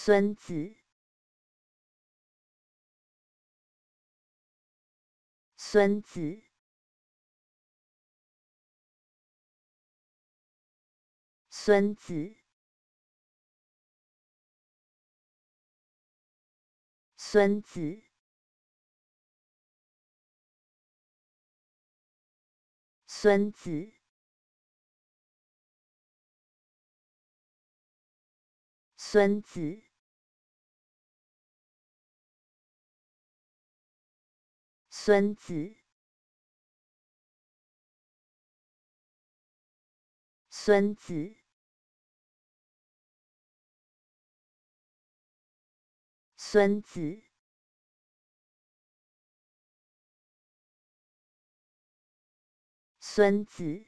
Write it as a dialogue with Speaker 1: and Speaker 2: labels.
Speaker 1: 孙子，孙子，孙子，孙子，孙子。孙子。孙子，孙子，孙子，孙子。